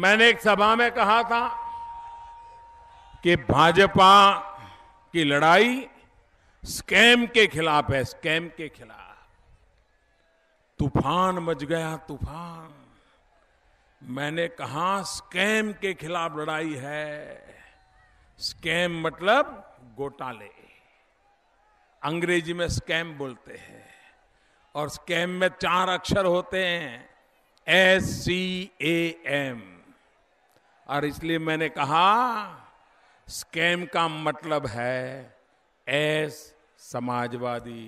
मैंने एक सभा में कहा था कि भाजपा की लड़ाई स्कैम के खिलाफ है स्कैम के खिलाफ तूफान मच गया तूफान मैंने कहा स्कैम के खिलाफ लड़ाई है स्कैम मतलब घोटाले अंग्रेजी में स्कैम बोलते हैं और स्कैम में चार अक्षर होते हैं एस सी ए एम और इसलिए मैंने कहा स्कैम का मतलब है S Samajwadi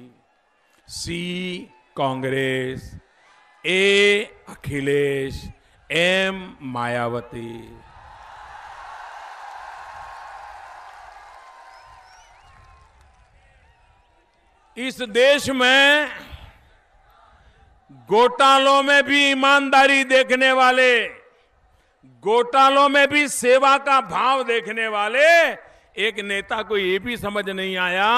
C Congress A Akhilesh M Mayawati इस देश में घोटालों में भी ईमानदारी देखने वाले घोटालों में भी सेवा का भाव देखने वाले एक नेता को ये भी समझ नहीं आया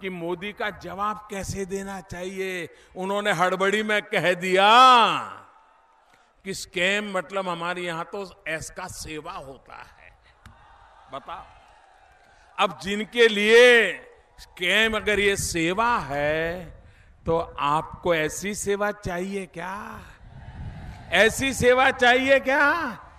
कि मोदी का जवाब कैसे देना चाहिए उन्होंने हड़बड़ी में कह दिया कि स्कैम मतलब हमारे यहां तो ऐसा सेवा होता है बताओ अब जिनके लिए स्कैम अगर ये सेवा है तो आपको ऐसी सेवा चाहिए क्या ऐसी सेवा चाहिए क्या